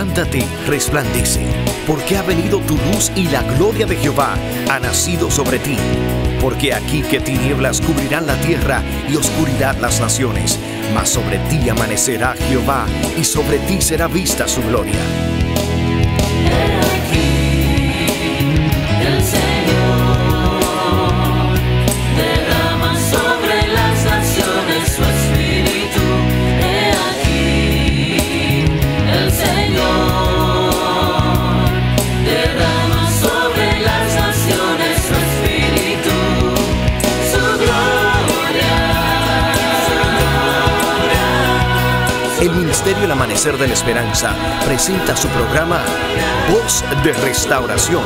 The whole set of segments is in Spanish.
levántate, resplandece, porque ha venido tu luz y la gloria de Jehová ha nacido sobre ti. Porque aquí que tinieblas cubrirán la tierra y oscuridad las naciones, mas sobre ti amanecerá Jehová y sobre ti será vista su gloria. El Amanecer de la Esperanza presenta su programa Voz de Restauración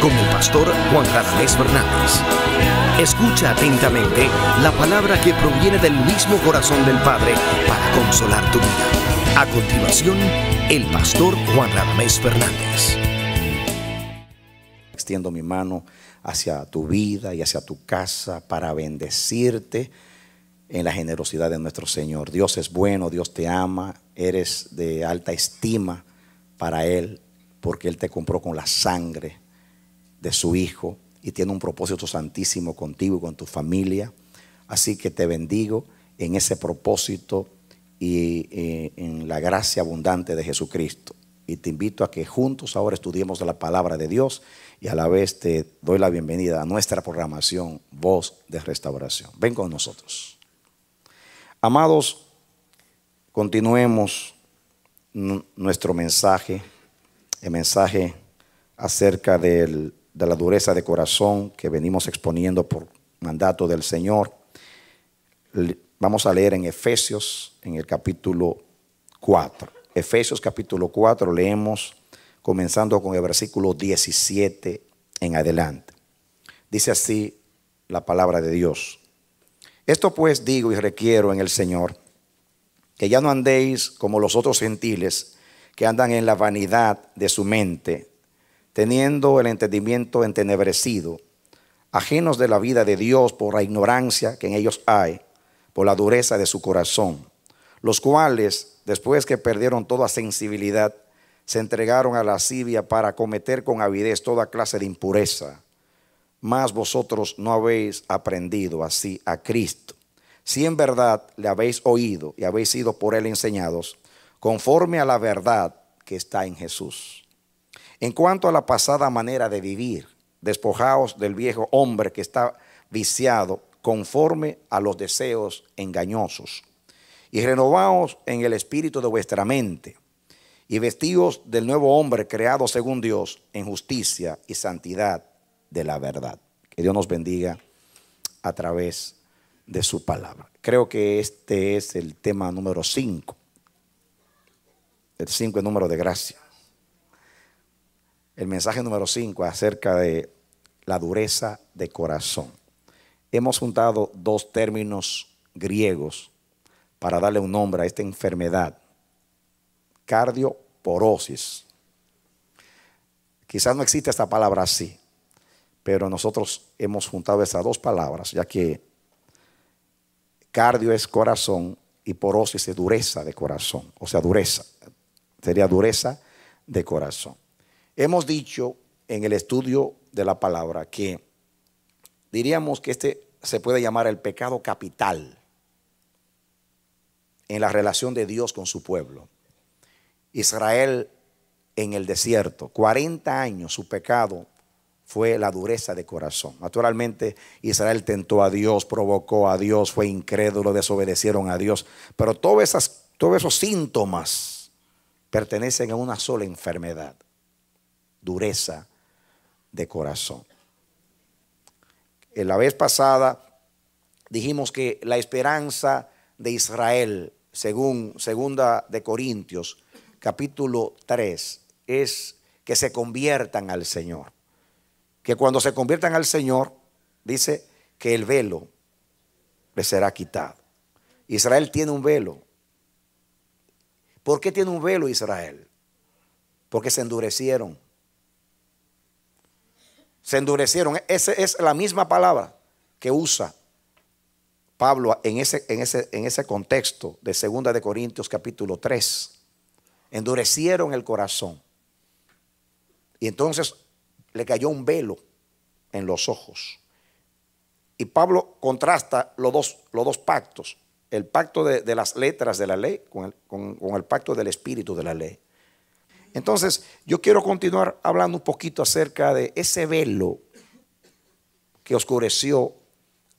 con el pastor Juan Ramés Fernández. Escucha atentamente la palabra que proviene del mismo corazón del Padre para consolar tu vida. A continuación, el pastor Juan Ramés Fernández. Extiendo mi mano hacia tu vida y hacia tu casa para bendecirte en la generosidad de nuestro Señor. Dios es bueno, Dios te ama, eres de alta estima para Él, porque Él te compró con la sangre de su Hijo y tiene un propósito santísimo contigo y con tu familia. Así que te bendigo en ese propósito y eh, en la gracia abundante de Jesucristo. Y te invito a que juntos ahora estudiemos la palabra de Dios y a la vez te doy la bienvenida a nuestra programación Voz de Restauración. Ven con nosotros. Amados, continuemos nuestro mensaje, el mensaje acerca de la dureza de corazón que venimos exponiendo por mandato del Señor. Vamos a leer en Efesios, en el capítulo 4. Efesios capítulo 4 leemos comenzando con el versículo 17 en adelante. Dice así la palabra de Dios. Esto pues digo y requiero en el Señor, que ya no andéis como los otros gentiles que andan en la vanidad de su mente, teniendo el entendimiento entenebrecido, ajenos de la vida de Dios por la ignorancia que en ellos hay, por la dureza de su corazón, los cuales, después que perdieron toda sensibilidad, se entregaron a la lascivia para cometer con avidez toda clase de impureza mas vosotros no habéis aprendido así a Cristo. Si en verdad le habéis oído y habéis sido por él enseñados, conforme a la verdad que está en Jesús. En cuanto a la pasada manera de vivir, despojaos del viejo hombre que está viciado conforme a los deseos engañosos, y renovaos en el espíritu de vuestra mente, y vestidos del nuevo hombre creado según Dios en justicia y santidad de la verdad. Que Dios nos bendiga a través de su palabra. Creo que este es el tema número 5. El 5 es número de gracia. El mensaje número 5 acerca de la dureza de corazón. Hemos juntado dos términos griegos para darle un nombre a esta enfermedad. Cardioporosis. Quizás no existe esta palabra así, pero nosotros hemos juntado esas dos palabras, ya que cardio es corazón y porosis es dureza de corazón, o sea, dureza, sería dureza de corazón. Hemos dicho en el estudio de la palabra que diríamos que este se puede llamar el pecado capital en la relación de Dios con su pueblo. Israel en el desierto, 40 años su pecado fue la dureza de corazón. Naturalmente Israel tentó a Dios, provocó a Dios, fue incrédulo, desobedecieron a Dios. Pero esas, todos esos síntomas pertenecen a una sola enfermedad, dureza de corazón. En la vez pasada dijimos que la esperanza de Israel, según segunda de Corintios, capítulo 3, es que se conviertan al Señor que cuando se conviertan al Señor, dice que el velo le será quitado. Israel tiene un velo. ¿Por qué tiene un velo Israel? Porque se endurecieron. Se endurecieron. Esa es la misma palabra que usa Pablo en ese, en ese, contexto de 2 de Corintios capítulo 3. Endurecieron el corazón. Y entonces le cayó un velo en los ojos. Y Pablo contrasta los dos, los dos pactos, el pacto de, las letras de la ley con el, con el pacto del espíritu de la ley. Entonces, yo quiero continuar hablando un poquito acerca de ese velo que oscureció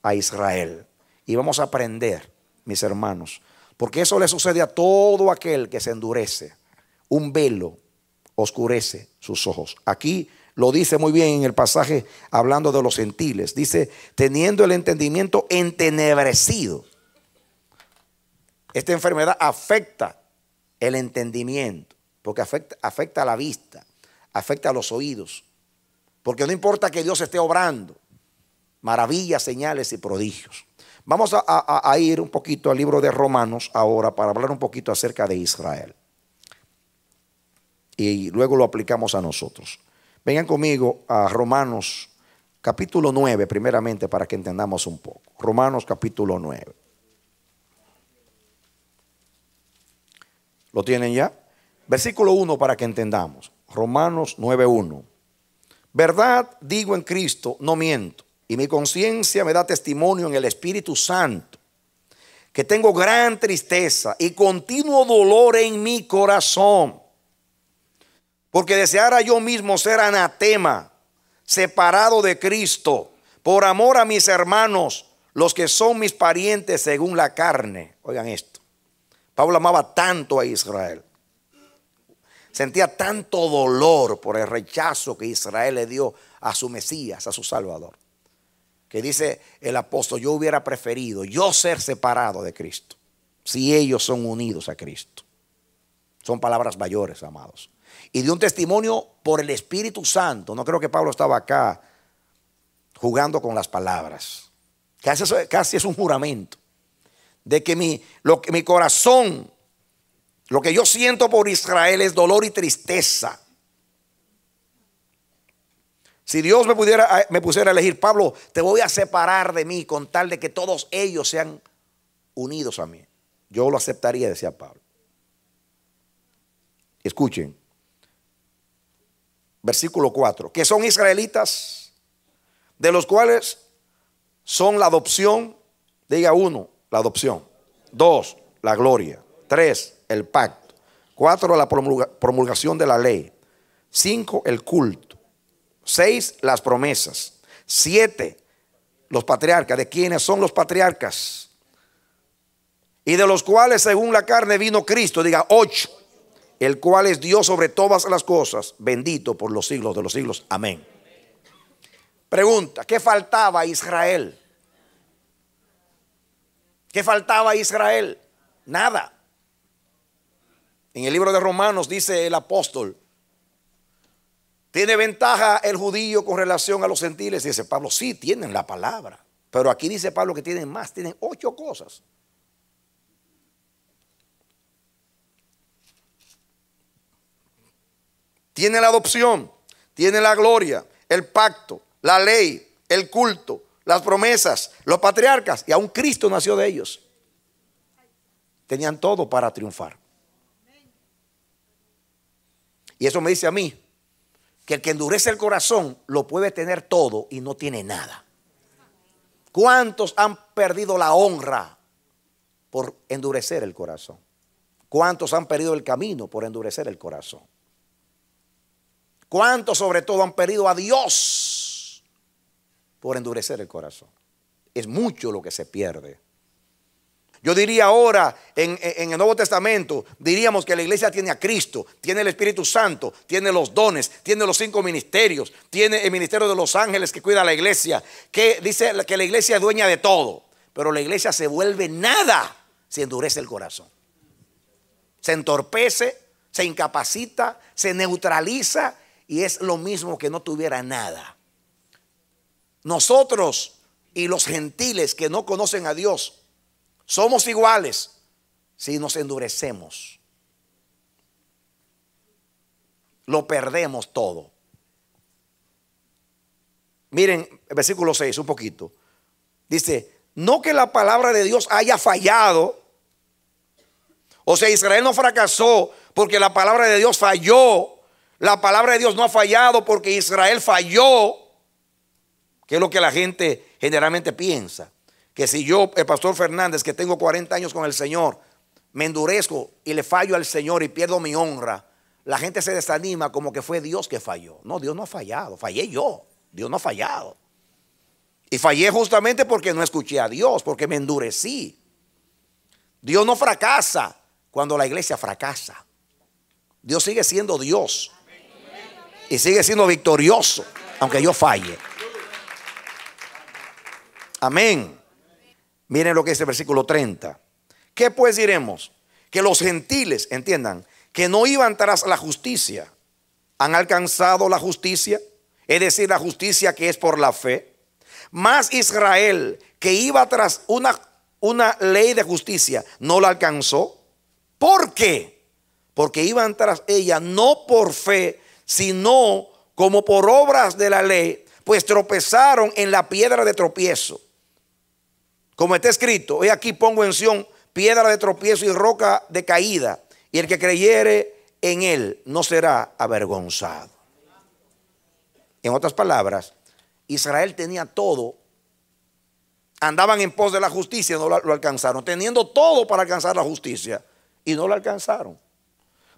a Israel. Y vamos a aprender, mis hermanos, porque eso le sucede a todo aquel que se endurece. Un velo oscurece sus ojos. Aquí lo dice muy bien en el pasaje hablando de los gentiles. Dice, teniendo el entendimiento entenebrecido. Esta enfermedad afecta el entendimiento, porque afecta, afecta a la vista, afecta a los oídos. Porque no importa que Dios esté obrando, maravillas, señales y prodigios. Vamos a, ir un poquito al libro de Romanos ahora para hablar un poquito acerca de Israel. Y luego lo aplicamos a nosotros. Vengan conmigo a Romanos capítulo 9, primeramente, para que entendamos un poco. Romanos capítulo 9. ¿Lo tienen ya? Versículo 1 para que entendamos. Romanos 9.1. Verdad digo en Cristo, no miento. Y mi conciencia me da testimonio en el Espíritu Santo, que tengo gran tristeza y continuo dolor en mi corazón porque deseara yo mismo ser anatema, separado de Cristo, por amor a mis hermanos, los que son mis parientes según la carne. Oigan esto. Pablo amaba tanto a Israel. Sentía tanto dolor por el rechazo que Israel le dio a su Mesías, a su Salvador. Que dice el apóstol, yo hubiera preferido yo ser separado de Cristo, si ellos son unidos a Cristo. Son palabras mayores, amados y dio un testimonio por el Espíritu Santo. No creo que Pablo estaba acá jugando con las palabras. Casi, es un juramento de que mi, corazón, lo que yo siento por Israel es dolor y tristeza. Si Dios me, pudiera, eh, me pusiera a elegir, Pablo, te voy a separar de mí con tal de que todos ellos sean unidos a mí. Yo lo aceptaría, decía Pablo. Escuchen, versículo 4, que son israelitas, de los cuales son la adopción, diga uno, la adopción, dos, la gloria, tres, el pacto, cuatro, la promulgación de la ley, cinco, el culto, seis, las promesas, siete, los patriarcas, de quienes son los patriarcas, y de los cuales según la carne vino Cristo, diga ocho, el cual es Dios sobre todas las cosas, bendito por los siglos de los siglos. Amén. Pregunta, ¿qué faltaba a Israel? ¿Qué faltaba a Israel? Nada. En el libro de Romanos dice el apóstol, ¿tiene ventaja el judío con relación a los gentiles? Dice Pablo, sí, tienen la palabra. Pero aquí dice Pablo que tienen más, tienen ocho cosas. tiene la adopción, tiene la gloria, el pacto, la ley, el culto, las promesas, los patriarcas y aún Cristo nació de ellos. Tenían todo para triunfar. Y eso me dice a mí que el que endurece el corazón lo puede tener todo y no tiene nada. ¿Cuántos han perdido la honra por endurecer el corazón? ¿Cuántos han perdido el camino por endurecer el corazón? ¿Cuántos sobre todo han perdido a Dios por endurecer el corazón? Es mucho lo que se pierde. Yo diría ahora, en, el Nuevo Testamento, diríamos que la iglesia tiene a Cristo, tiene el Espíritu Santo, tiene los dones, tiene los cinco ministerios, tiene el ministerio de los ángeles que cuida la iglesia, que dice que la iglesia es dueña de todo, pero la iglesia se vuelve nada si endurece el corazón. Se entorpece, se incapacita, se neutraliza y es lo mismo que no tuviera nada. Nosotros y los gentiles que no conocen a Dios somos iguales si nos endurecemos. Lo perdemos todo. Miren, versículo 6, un poquito. Dice, no que la palabra de Dios haya fallado. O sea, Israel no fracasó porque la palabra de Dios falló. La palabra de Dios no ha fallado porque Israel falló, que es lo que la gente generalmente piensa. Que si yo, el pastor Fernández, que tengo 40 años con el Señor, me endurezco y le fallo al Señor y pierdo mi honra, la gente se desanima como que fue Dios que falló. No, Dios no ha fallado, fallé yo, Dios no ha fallado. Y fallé justamente porque no escuché a Dios, porque me endurecí. Dios no fracasa cuando la iglesia fracasa. Dios sigue siendo Dios y sigue siendo victorioso, aunque yo falle. Amén. Miren lo que dice el versículo 30. ¿Qué pues diremos? Que los gentiles, entiendan, que no iban tras la justicia, han alcanzado la justicia, es decir, la justicia que es por la fe. Más Israel, que iba tras una, una ley de justicia, no la alcanzó. ¿Por qué? Porque iban tras ella no por fe, sino como por obras de la ley, pues tropezaron en la piedra de tropiezo. Como está escrito, hoy aquí pongo en Sión piedra de tropiezo y roca de caída, y el que creyere en él no será avergonzado. En otras palabras, Israel tenía todo. Andaban en pos de la justicia, no lo alcanzaron. Teniendo todo para alcanzar la justicia y no lo alcanzaron.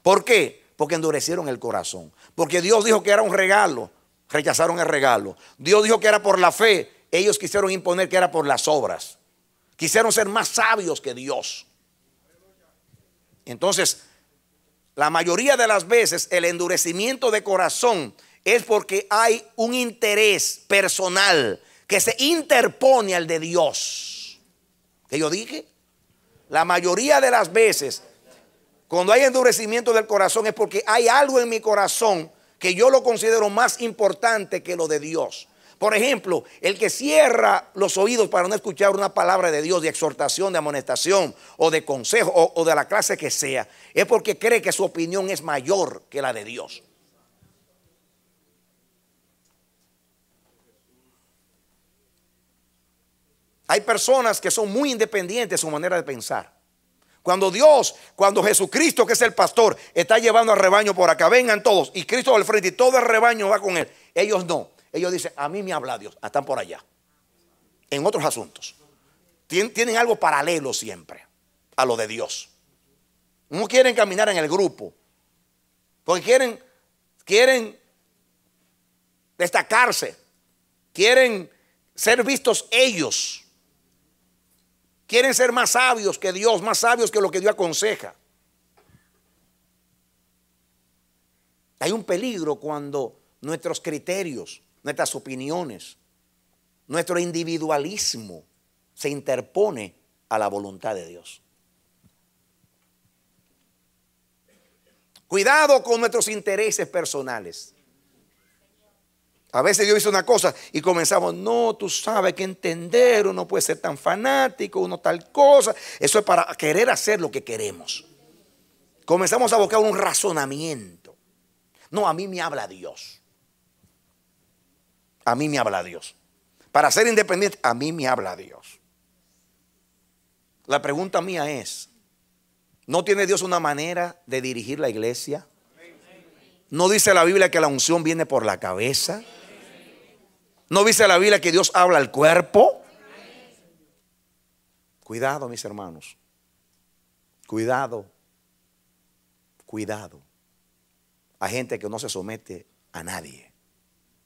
¿Por qué? Porque endurecieron el corazón. Porque Dios dijo que era un regalo. Rechazaron el regalo. Dios dijo que era por la fe. Ellos quisieron imponer que era por las obras. Quisieron ser más sabios que Dios. Entonces, la mayoría de las veces el endurecimiento de corazón es porque hay un interés personal que se interpone al de Dios. ¿Que yo dije? La mayoría de las veces cuando hay endurecimiento del corazón es porque hay algo en mi corazón que yo lo considero más importante que lo de Dios. Por ejemplo, el que cierra los oídos para no escuchar una palabra de Dios, de exhortación, de amonestación o de consejo o, de la clase que sea, es porque cree que su opinión es mayor que la de Dios. Hay personas que son muy independientes en su manera de pensar. Cuando Dios, cuando Jesucristo, que es el pastor, está llevando al rebaño por acá, vengan todos, y Cristo al frente, y todo el rebaño va con él. Ellos no. Ellos dicen, a mí me habla Dios, están por allá. En otros asuntos. tienen algo paralelo siempre a lo de Dios. No quieren caminar en el grupo. Porque quieren, quieren destacarse. Quieren ser vistos ellos. Quieren ser más sabios que Dios, más sabios que lo que Dios aconseja. Hay un peligro cuando nuestros criterios, nuestras opiniones, nuestro individualismo se interpone a la voluntad de Dios. Cuidado con nuestros intereses personales. A veces Dios hice una cosa y comenzamos, no, tú sabes que entender, uno puede ser tan fanático, uno tal cosa. Eso es para querer hacer lo que queremos. Comenzamos a buscar un razonamiento. No, a mí me habla Dios. A mí me habla Dios. Para ser independiente, a mí me habla Dios. La pregunta mía es, ¿no tiene Dios una manera de dirigir la iglesia? ¿No dice la Biblia que la unción viene por la cabeza? ¿No viste la Biblia que Dios habla al cuerpo? Cuidado, mis hermanos. Cuidado. Cuidado. Hay gente que no se somete a nadie,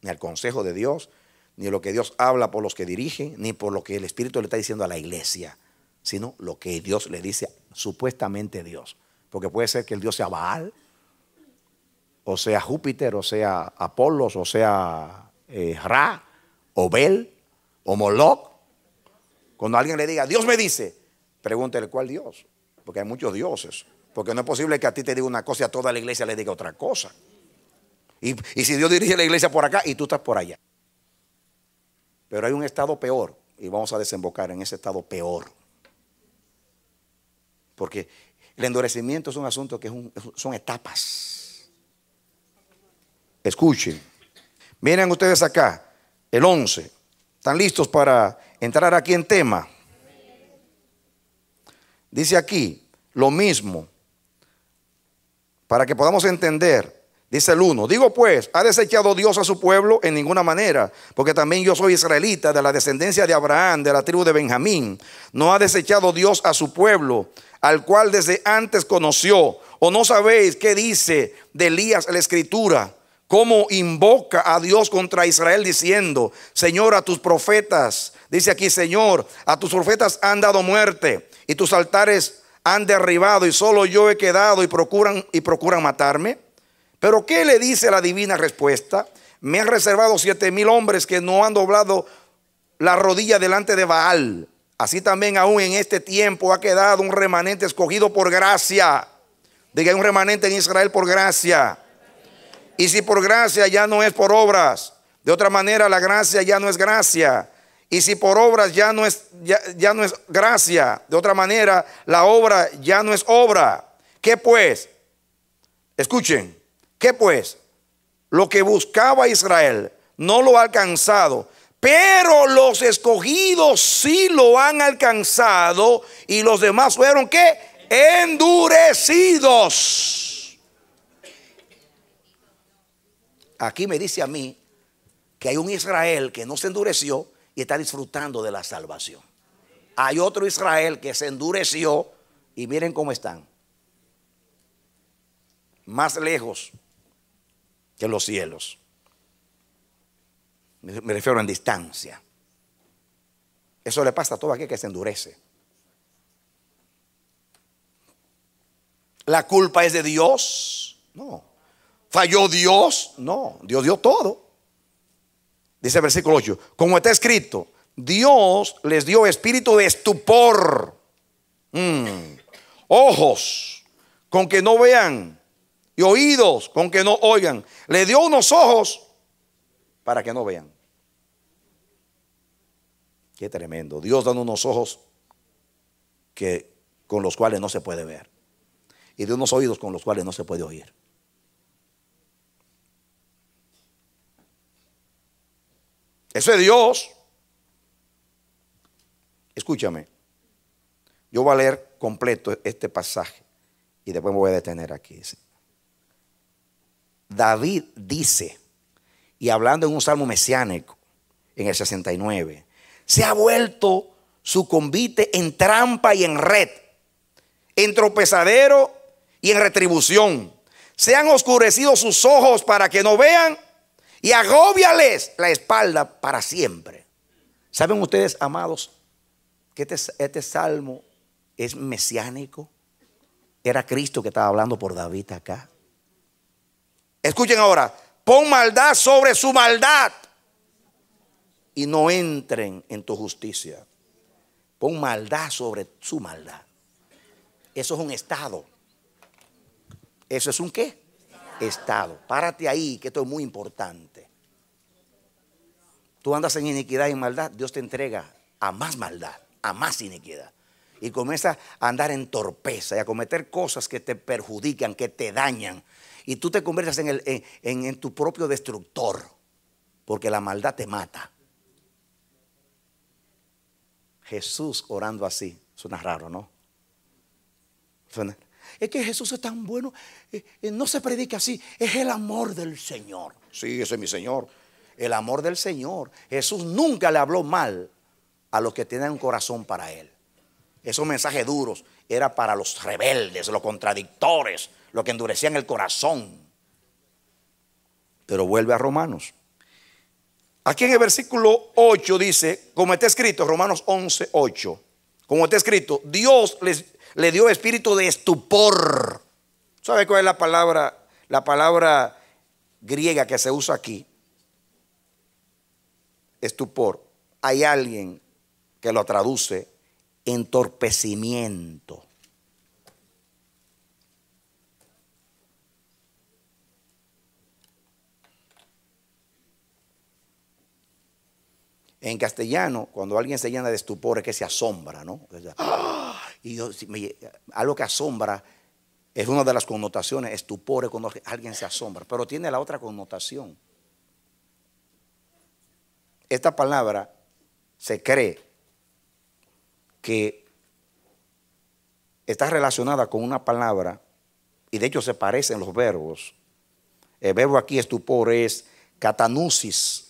ni al consejo de Dios, ni a lo que Dios habla por los que dirigen, ni por lo que el Espíritu le está diciendo a la iglesia, sino lo que Dios le dice supuestamente Dios. Porque puede ser que el Dios sea Baal, o sea Júpiter, o sea Apolos, o sea eh, Ra, o Bel, o Moloch. Cuando alguien le diga, Dios me dice, pregúntele cuál Dios, porque hay muchos dioses. Porque no es posible que a ti te diga una cosa y a toda la iglesia le diga otra cosa. Y, si Dios dirige la iglesia por acá y tú estás por allá. Pero hay un estado peor y vamos a desembocar en ese estado peor. Porque el endurecimiento es un asunto que son etapas. Escuchen. Miren ustedes acá el 11. ¿Están listos para entrar aquí en tema? Dice aquí, lo mismo, para que podamos entender, dice el 1, digo pues, ha desechado Dios a su pueblo en ninguna manera, porque también yo soy israelita de la descendencia de Abraham, de la tribu de Benjamín. No ha desechado Dios a su pueblo, al cual desde antes conoció. ¿O no sabéis qué dice de Elías la escritura? cómo invoca a Dios contra Israel diciendo, Señor, a tus profetas, dice aquí, Señor, a tus profetas han dado muerte y tus altares han derribado y solo yo he quedado y procuran y procuran matarme. Pero ¿qué le dice la divina respuesta? Me han reservado siete mil hombres que no han doblado la rodilla delante de Baal. Así también aún en este tiempo ha quedado un remanente escogido por gracia. Diga, hay un remanente en Israel por gracia. Y si por gracia ya no es por obras, de otra manera la gracia ya no es gracia. Y si por obras ya no es, ya, no es gracia, de otra manera la obra ya no es obra. ¿Qué pues? Escuchen, ¿qué pues? Lo que buscaba Israel no lo ha alcanzado, pero los escogidos sí lo han alcanzado y los demás fueron que endurecidos. aquí me dice a mí que hay un Israel que no se endureció y está disfrutando de la salvación. Hay otro Israel que se endureció y miren cómo están. Más lejos que los cielos. Me refiero en distancia. Eso le pasa a todo aquel que se endurece. La culpa es de Dios. No. ¿Falló Dios? No, Dios dio todo. Dice el versículo 8, como está escrito, Dios les dio espíritu de estupor, mm. ojos con que no vean y oídos con que no oigan. Le dio unos ojos para que no vean. Qué tremendo. Dios da unos ojos que, con los cuales no se puede ver. Y de unos oídos con los cuales no se puede oír. Eso es Dios. Escúchame. Yo voy a leer completo este pasaje y después me voy a detener aquí. David dice, y hablando en un salmo mesiánico, en el 69, se ha vuelto su convite en trampa y en red, en tropezadero y en retribución. Se han oscurecido sus ojos para que no vean y agobiales la espalda para siempre. ¿Saben ustedes, amados, que este, este salmo es mesiánico? Era Cristo que estaba hablando por David acá. Escuchen ahora, pon maldad sobre su maldad y no entren en tu justicia. Pon maldad sobre su maldad. Eso es un estado. ¿Eso es un qué? estado. Párate ahí, que esto es muy importante. Tú andas en iniquidad y maldad, Dios te entrega a más maldad, a más iniquidad. Y comienzas a andar en torpeza y a cometer cosas que te perjudican, que te dañan. Y tú te conviertes en, el, en, tu propio destructor, porque la maldad te mata. Jesús orando así, suena raro, ¿no? Suena, es que Jesús es tan bueno. Eh, eh, no se predica así, es el amor del Señor. Sí, ese es mi Señor. El amor del Señor. Jesús nunca le habló mal a los que tenían un corazón para Él. Esos mensajes duros era para los rebeldes, los contradictores, los que endurecían el corazón. Pero vuelve a Romanos. Aquí en el versículo 8 dice, como está escrito, Romanos 11, 8, como está escrito, Dios les le dio espíritu de estupor. ¿Sabe cuál es la palabra, la palabra griega que se usa aquí? Estupor. Hay alguien que lo traduce entorpecimiento. En castellano, cuando alguien se llena de estupor es que se asombra, ¿no? Ah", y algo que asombra es una de las connotaciones, estupor es cuando alguien se asombra, pero tiene la otra connotación. Esta palabra se cree que está relacionada con una palabra, y de hecho se parecen los verbos. El verbo aquí estupor es catanusis,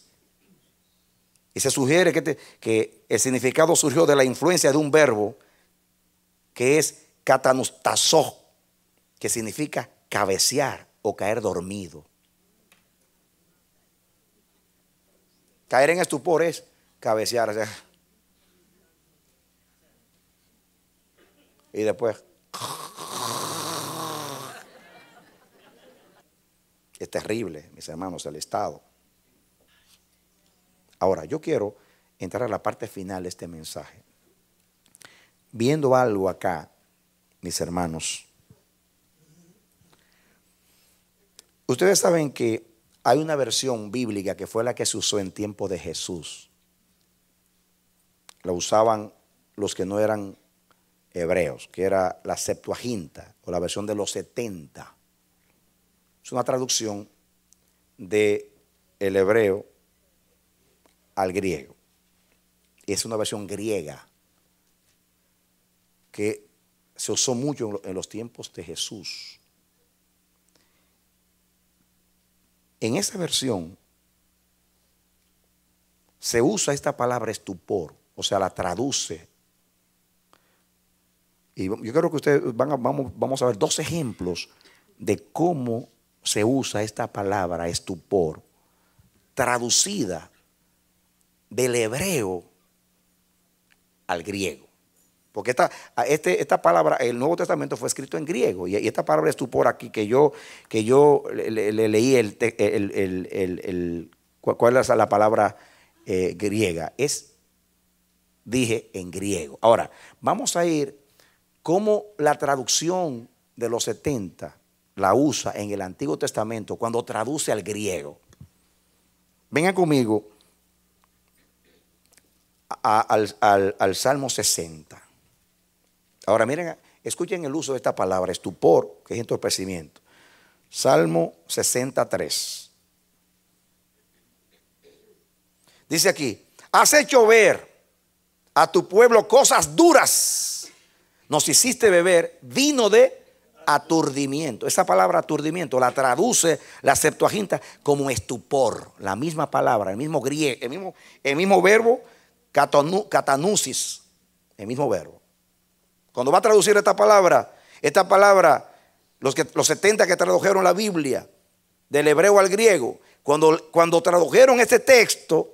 y se sugiere que, el significado surgió de la influencia de un verbo que es catanustazó, que significa cabecear o caer dormido. Caer en estupor es cabecear. Y después. Es terrible, mis hermanos, el estado. Ahora, yo quiero entrar a la parte final de este mensaje. Viendo algo acá, mis hermanos, ustedes saben que hay una versión bíblica que fue la que se usó en tiempo de Jesús. La usaban los que no eran hebreos, que era la Septuaginta o la versión de los 70. Es una traducción de el hebreo al griego. Es una versión griega que se usó mucho en los tiempos de Jesús. En esa versión se usa esta palabra estupor, o sea, la traduce. Y yo creo que ustedes van vamos, vamos a ver dos ejemplos de cómo se usa esta palabra estupor, traducida del hebreo al griego. Porque esta, este, esta palabra, el Nuevo Testamento fue escrito en griego. Y, esta palabra es tú por aquí, que yo, que yo le, leí el, el, cuál es la palabra eh, griega. Es, dije, en griego. Ahora, vamos a ir cómo la traducción de los 70 la usa en el Antiguo Testamento cuando traduce al griego. Vengan conmigo al, Salmo 60. Ahora miren, escuchen el uso de esta palabra, estupor, que es entorpecimiento. Salmo 63. Dice aquí, has hecho ver a tu pueblo cosas duras. Nos hiciste beber vino de aturdimiento. Esa palabra aturdimiento la traduce la Septuaginta como estupor. La misma palabra, el mismo griego, el mismo, el mismo verbo catanusis, el mismo verbo. Cuando va a traducir esta palabra, esta palabra, los, que, 70 que tradujeron la Biblia, del hebreo al griego, cuando, tradujeron este texto,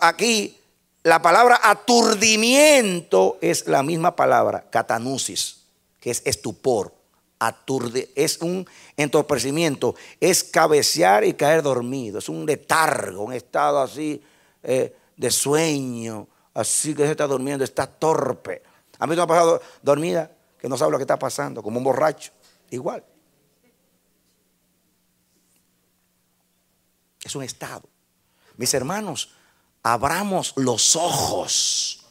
aquí la palabra aturdimiento es la misma palabra, catanusis, que es estupor, aturde, es un entorpecimiento, es cabecear y caer dormido, es un letargo, un estado así eh, de sueño, así que se está durmiendo, está torpe. A mí me ha pasado dormida que no sabe lo que está pasando, como un borracho, igual. Es un estado. Mis hermanos, abramos los ojos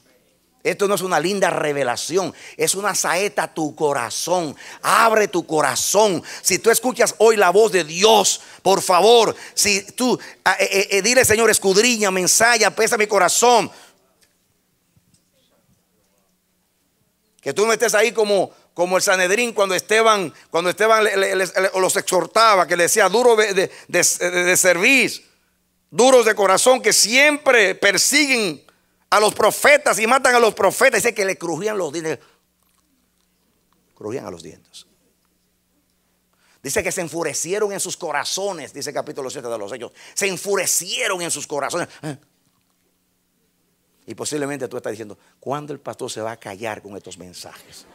esto no es una linda revelación, es una saeta a tu corazón. Abre tu corazón. Si tú escuchas hoy la voz de Dios, por favor, si tú ah, eh, eh, eh, dile, Señor, escudriña, Mensaje ensaya, pesa mi corazón. Que tú no estés ahí como, como el Sanedrín cuando Esteban, cuando Esteban los exhortaba, que le decía duro de, de servir, duros de corazón que siempre persiguen a los profetas y matan a los profetas. Dice que le crujían los dientes. Crujían a los dientes. Dice que se enfurecieron en sus corazones, dice capítulo 7 de los Hechos. Se enfurecieron en sus corazones. ¿Eh? Y posiblemente tú estás diciendo, ¿cuándo el pastor se va a callar con estos mensajes?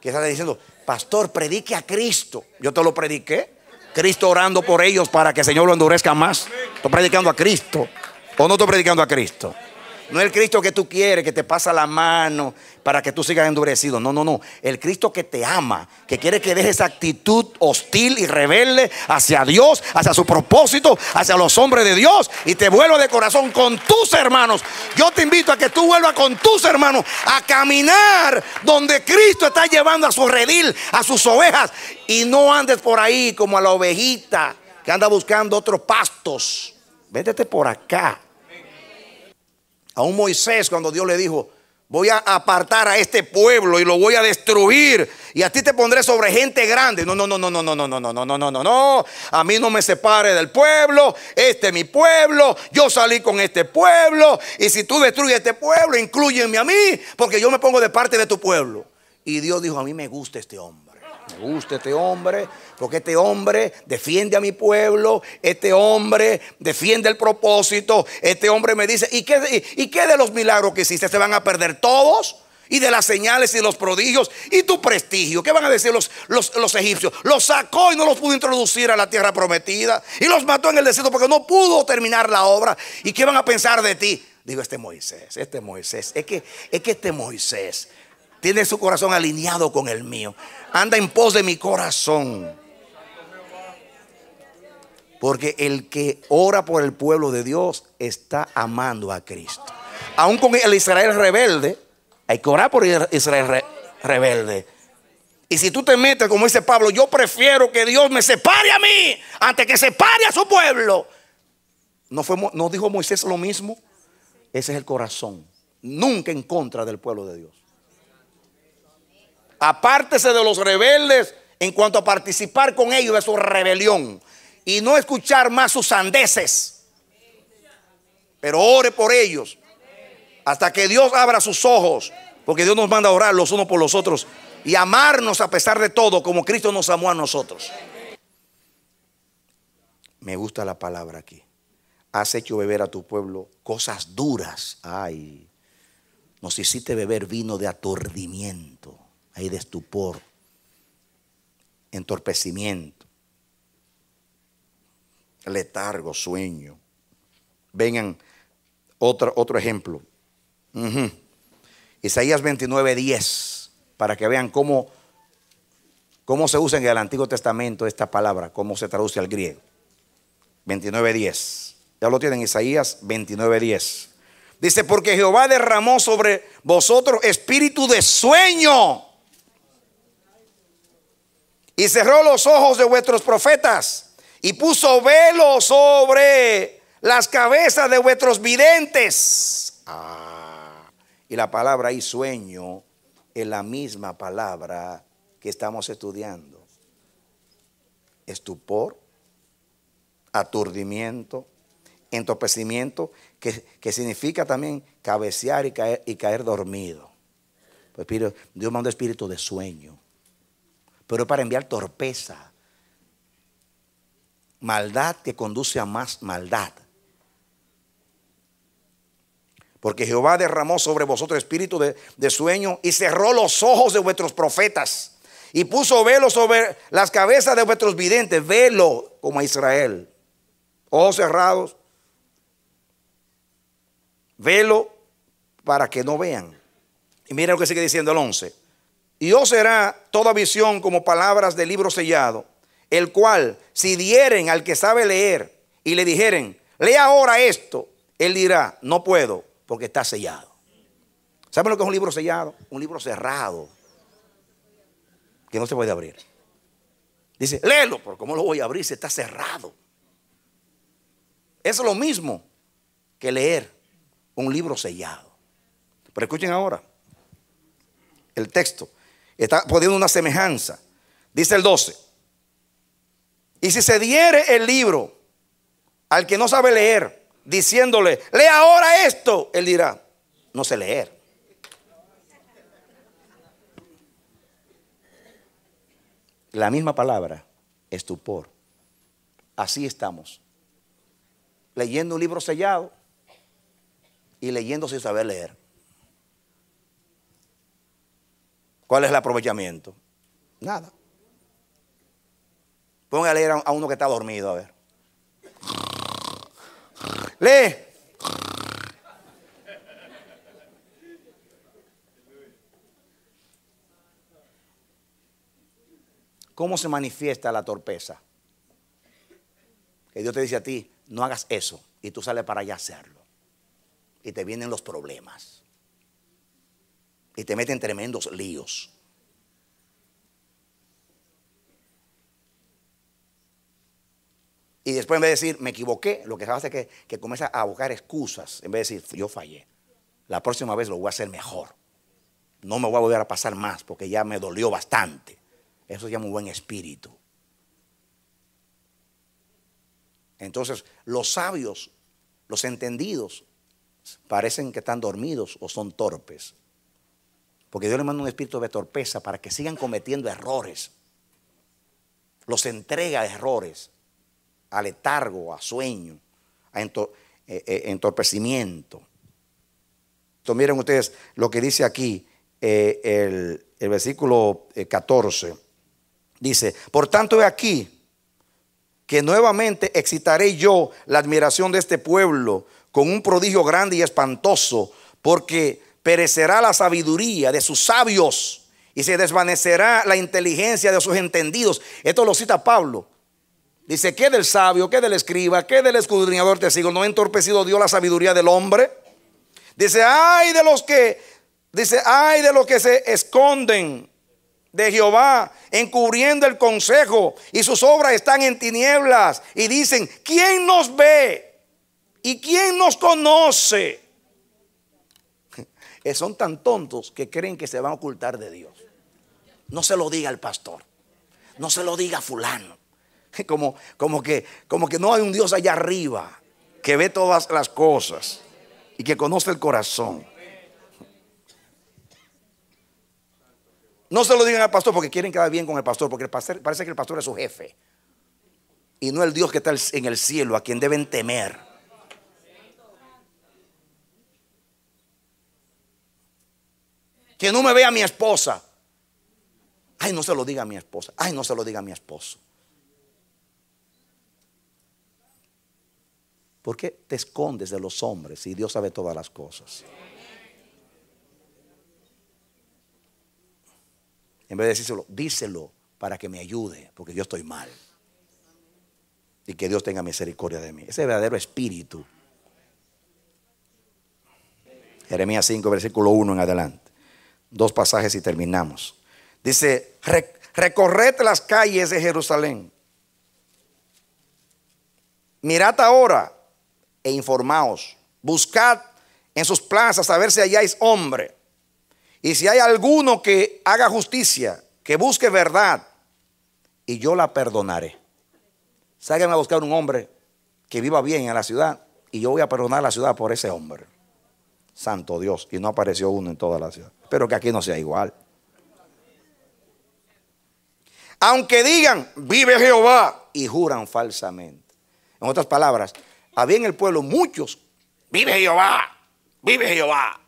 ¿Qué está diciendo, pastor, predique a Cristo. Yo te lo prediqué. Cristo orando por ellos para que el Señor lo endurezca más. Estoy predicando a Cristo. ¿O no estoy predicando a Cristo? No el Cristo que tú quieres, que te pasa la mano para que tú sigas endurecido. No, no, no. El Cristo que te ama, que quiere que dejes esa actitud hostil y rebelde hacia Dios, hacia su propósito, hacia los hombres de Dios. Y te vuelva de corazón con tus hermanos. Yo te invito a que tú vuelvas con tus hermanos a caminar donde Cristo está llevando a su redil, a sus ovejas. Y no andes por ahí como a la ovejita que anda buscando otros pastos. Vétete por acá a un Moisés cuando Dios le dijo, voy a apartar a este pueblo y lo voy a destruir y a ti te pondré sobre gente grande. No, no, no, no, no, no, no, no, no, no, no, no, no, A mí no me separe del pueblo. Este es mi pueblo. Yo salí con este pueblo y si tú destruyes este pueblo, incluyeme a mí porque yo me pongo de parte de tu pueblo. Y Dios dijo, a mí me gusta este hombre gusta uh, este hombre, porque este hombre defiende a mi pueblo, este hombre defiende el propósito, este hombre me dice, ¿y qué, y qué de los milagros que hiciste? ¿Se van a perder todos? Y de las señales y los prodigios y tu prestigio. ¿Qué van a decir los, los, egipcios? Los sacó y no los pudo introducir a la tierra prometida. Y los mató en el desierto porque no pudo terminar la obra. ¿Y qué van a pensar de ti? Digo, este Moisés, este Moisés, es que, es que este Moisés tiene su corazón alineado con el mío. Anda en pos de mi corazón. Porque el que ora por el pueblo de Dios está amando a Cristo. Aún con el Israel rebelde, hay que orar por Israel rebelde. Y si tú te metes, como dice Pablo, yo prefiero que Dios me separe a mí antes que separe a su pueblo. ¿No, ¿No dijo Moisés lo mismo? Ese es el corazón. Nunca en contra del pueblo de Dios apártese de los rebeldes en cuanto a participar con ellos de su rebelión y no escuchar más sus sandeces. Pero ore por ellos hasta que Dios abra sus ojos, porque Dios nos manda a orar los unos por los otros y amarnos a pesar de todo como Cristo nos amó a nosotros. Me gusta la palabra aquí. Has hecho beber a tu pueblo cosas duras. Ay, nos hiciste beber vino de aturdimiento hay de estupor, entorpecimiento, letargo, sueño. Vengan, otro, otro ejemplo. Isaías 29, 10, para que vean cómo, cómo se usa en el Antiguo Testamento esta palabra, cómo se traduce al griego. 29, 10. Ya lo tienen Isaías 29, 10. Dice, porque Jehová derramó sobre vosotros espíritu de sueño y cerró los ojos de vuestros profetas y puso velo sobre las cabezas de vuestros videntes. Ah, y la palabra y sueño es la misma palabra que estamos estudiando. Estupor, aturdimiento, entorpecimiento. que, significa también cabecear y caer, y caer dormido. Pues, Dios manda espíritu de sueño pero para enviar torpeza, maldad que conduce a más maldad. Porque Jehová derramó sobre vosotros espíritu de, sueño y cerró los ojos de vuestros profetas y puso velo sobre las cabezas de vuestros videntes, velo como a Israel, ojos cerrados, velo para que no vean. Y mira lo que sigue diciendo el 11. Y será toda visión como palabras de libro sellado, el cual si dieren al que sabe leer y le dijeren, lee ahora esto, él dirá, no puedo, porque está sellado. ¿Saben lo que es un libro sellado? Un libro cerrado, que no se puede abrir. Dice, léelo, pero ¿cómo lo voy a abrir si está cerrado? Es lo mismo que leer un libro sellado. Pero escuchen ahora el texto. Está poniendo una semejanza. Dice el 12. Y si se diere el libro al que no sabe leer, diciéndole, lee ahora esto, él dirá, no sé leer. La misma palabra, estupor. Así estamos. Leyendo un libro sellado y leyendo sin saber leer. ¿Cuál es el aprovechamiento? Nada. Ponga a leer a uno que está dormido, a ver. Lee. ¿Cómo se manifiesta la torpeza? Que Dios te dice a ti, no hagas eso, y tú sales para allá a hacerlo. Y te vienen los problemas y te meten tremendos líos. Y después en vez de decir, me equivoqué, lo que hace es que, que comienza a buscar excusas, en vez de decir, yo fallé. La próxima vez lo voy a hacer mejor. No me voy a volver a pasar más porque ya me dolió bastante. Eso se llama un buen espíritu. Entonces, los sabios, los entendidos, parecen que están dormidos o son torpes. Porque Dios le manda un espíritu de torpeza para que sigan cometiendo errores. Los entrega a errores, a letargo, a sueño, a eh, eh, entorpecimiento. Entonces miren ustedes lo que dice aquí eh, el, el, versículo 14. Dice, por tanto he aquí que nuevamente excitaré yo la admiración de este pueblo con un prodigio grande y espantoso, porque perecerá la sabiduría de sus sabios y se desvanecerá la inteligencia de sus entendidos. Esto lo cita Pablo. Dice, ¿qué del sabio, qué del escriba, qué del escudriñador te sigo? ¿No ha entorpecido Dios la sabiduría del hombre? Dice, ay de los que, dice, ay de los que se esconden de Jehová, encubriendo el consejo, y sus obras están en tinieblas, y dicen, ¿quién nos ve? ¿Y quién nos conoce? son tan tontos que creen que se van a ocultar de Dios. No se lo diga al pastor, no se lo diga fulano. Como, como, que, como que no hay un Dios allá arriba que ve todas las cosas y que conoce el corazón. No se lo digan al pastor porque quieren quedar bien con el pastor, porque parece que el pastor es su jefe y no el Dios que está en el cielo, a quien deben temer. que no me vea mi esposa. Ay, no se lo diga a mi esposa. Ay, no se lo diga a mi esposo. ¿Por qué te escondes de los hombres si Dios sabe todas las cosas? En vez de decírselo, díselo para que me ayude, porque yo estoy mal. Y que Dios tenga misericordia de mí. Ese es verdadero espíritu. Jeremías 5, versículo 1 en adelante dos pasajes y terminamos. Dice, recorred las calles de Jerusalén. Mirad ahora e informaos. Buscad en sus plazas a ver si halláis hombre. Y si hay alguno que haga justicia, que busque verdad, y yo la perdonaré. Sáquenme a buscar un hombre que viva bien en la ciudad y yo voy a perdonar la ciudad por ese hombre santo Dios, y no apareció uno en toda la ciudad. Pero que aquí no sea igual. Aunque digan, vive Jehová, y juran falsamente. En otras palabras, había en el pueblo muchos, vive Jehová, vive Jehová,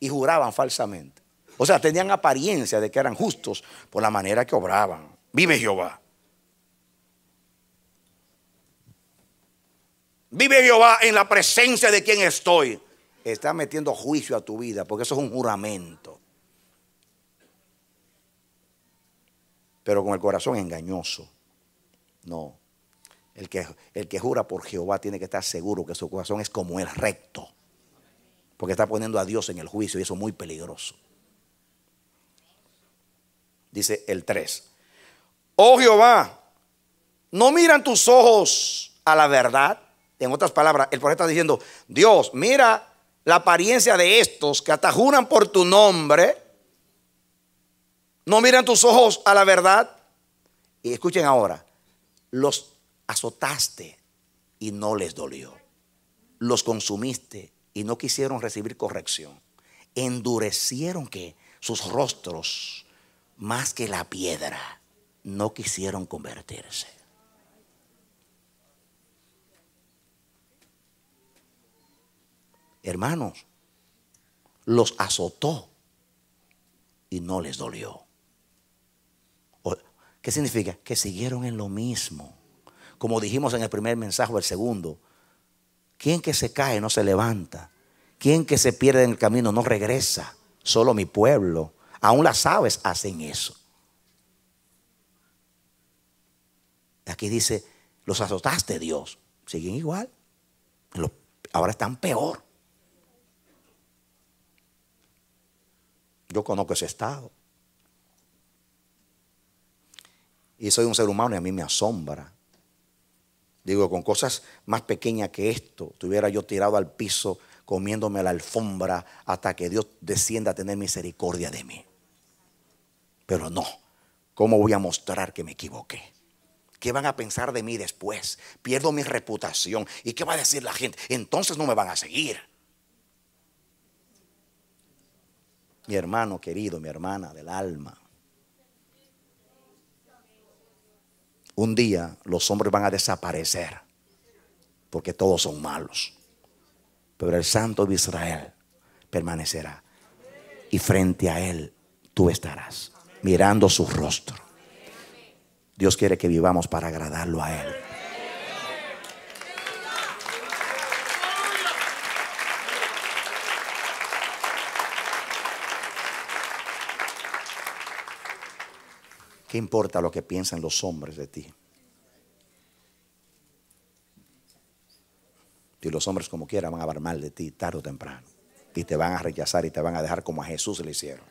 y juraban falsamente. O sea, tenían apariencia de que eran justos por la manera que obraban. Vive Jehová. Vive Jehová en la presencia de quien estoy está metiendo juicio a tu vida, porque eso es un juramento. Pero con el corazón engañoso. No. El que, el que jura por Jehová tiene que estar seguro que su corazón es como el recto. Porque está poniendo a Dios en el juicio y eso es muy peligroso. Dice el 3. Oh Jehová, no miran tus ojos a la verdad. En otras palabras, el profeta está diciendo, Dios, mira la apariencia de estos que hasta por tu nombre, no miran tus ojos a la verdad. Y escuchen ahora, los azotaste y no les dolió. Los consumiste y no quisieron recibir corrección. Endurecieron que sus rostros más que la piedra no quisieron convertirse. hermanos, los azotó y no les dolió. ¿Qué significa? Que siguieron en lo mismo. Como dijimos en el primer mensaje o el segundo, quien que se cae no se levanta, quien que se pierde en el camino no regresa, solo mi pueblo. Aún las aves hacen eso. Aquí dice, los azotaste Dios, siguen igual, ahora están peor. Yo conozco ese estado. Y soy un ser humano y a mí me asombra. Digo, con cosas más pequeñas que esto, tuviera yo tirado al piso comiéndome la alfombra hasta que Dios descienda a tener misericordia de mí. Pero no, ¿cómo voy a mostrar que me equivoqué? ¿Qué van a pensar de mí después? Pierdo mi reputación. ¿Y qué va a decir la gente? Entonces no me van a seguir. mi hermano querido, mi hermana del alma. Un día los hombres van a desaparecer porque todos son malos. Pero el santo de Israel permanecerá. Y frente a él tú estarás mirando su rostro. Dios quiere que vivamos para agradarlo a él. ¿Qué importa lo que piensan los hombres de ti? Y los hombres como quiera van a hablar mal de ti tarde o temprano. Y te van a rechazar y te van a dejar como a Jesús le hicieron.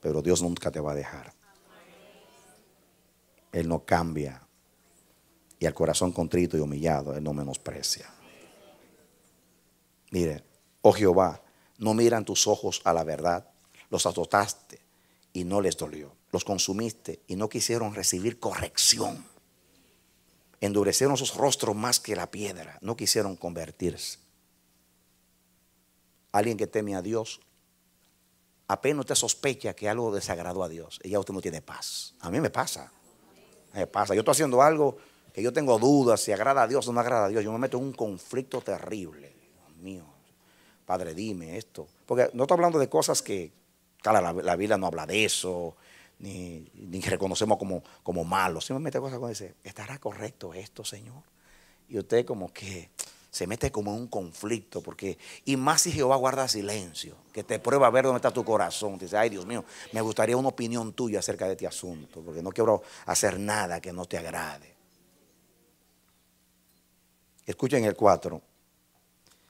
Pero Dios nunca te va a dejar. Él no cambia. Y al corazón contrito y humillado, Él no menosprecia. Mire, oh Jehová, no miran tus ojos a la verdad. Los azotaste y no les dolió los consumiste y no quisieron recibir corrección. Endurecieron sus rostros más que la piedra, no quisieron convertirse. Alguien que teme a Dios, apenas te sospecha que algo desagradó a Dios, y ya usted no tiene paz. A mí me pasa. Me pasa. Yo estoy haciendo algo que yo tengo dudas si agrada a Dios o no agrada a Dios. Yo me meto en un conflicto terrible. Dios mío, Padre, dime esto. Porque no estoy hablando de cosas que, claro, la, la Biblia no habla de eso ni, ni reconocemos como, como malos. Siempre mete cosas con dice, ¿estará correcto esto, Señor? Y usted como que se mete como en un conflicto, porque, y más si Jehová guarda silencio, que te prueba a ver dónde está tu corazón. dice, ay Dios mío, me gustaría una opinión tuya acerca de este asunto, porque no quiero hacer nada que no te agrade. Escuchen el 4.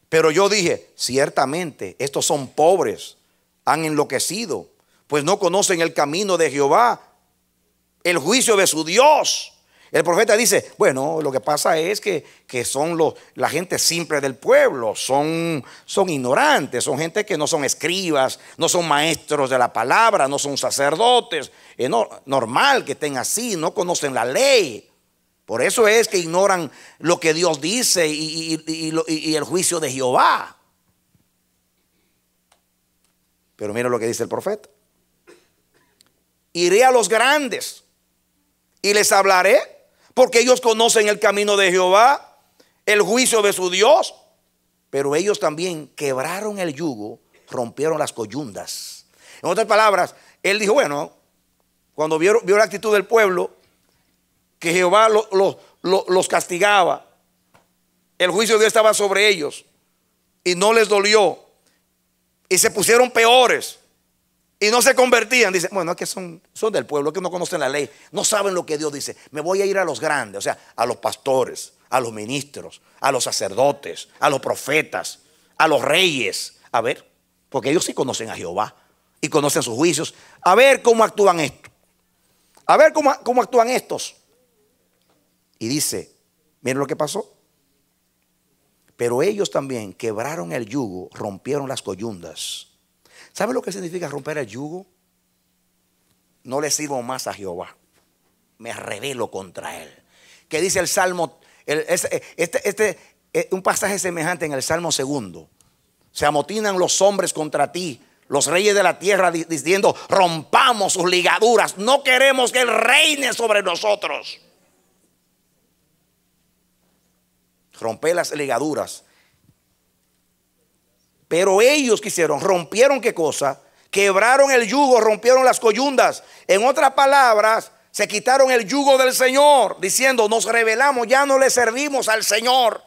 Pero yo dije, ciertamente, estos son pobres, han enloquecido, pues no conocen el camino de Jehová, el juicio de su Dios. El profeta dice, bueno, lo que pasa es que, son los, la gente simple del pueblo, son, son ignorantes, son gente que no son escribas, no son maestros de la palabra, no son sacerdotes. Es normal que estén así, no conocen la ley. Por eso es que ignoran lo que Dios dice y, y el juicio de Jehová. Pero mira lo que dice el profeta iré a los grandes y les hablaré, porque ellos conocen el camino de Jehová, el juicio de su Dios. Pero ellos también quebraron el yugo, rompieron las coyundas. En otras palabras, él dijo, bueno, cuando vio, vio la actitud del pueblo, que Jehová los castigaba, el juicio de Dios estaba sobre ellos y no les dolió y se pusieron peores y no se convertían. dice. bueno, es que son, son del pueblo, es que no conocen la ley, no saben lo que Dios dice. Me voy a ir a los grandes, o sea, a los pastores, a los ministros, a los sacerdotes, a los profetas, a los reyes. A ver, porque ellos sí conocen a Jehová y conocen sus juicios. A ver cómo actúan estos. A ver cómo, cómo actúan estos. Y dice, miren lo que pasó. Pero ellos también quebraron el yugo, rompieron las coyundas ¿Sabe lo que significa romper el yugo? No le sirvo más a Jehová. Me revelo contra él. Que dice el Salmo, eh, este, este, eh, un pasaje semejante en el Salmo segundo. Se amotinan los hombres contra ti, los reyes de la tierra, diciendo, rompamos sus ligaduras. No queremos que él reine sobre nosotros. rompe las ligaduras pero ellos quisieron, rompieron qué cosa, quebraron el yugo, rompieron las coyundas. En otras palabras, se quitaron el yugo del Señor, diciendo, nos rebelamos, ya no le servimos al Señor.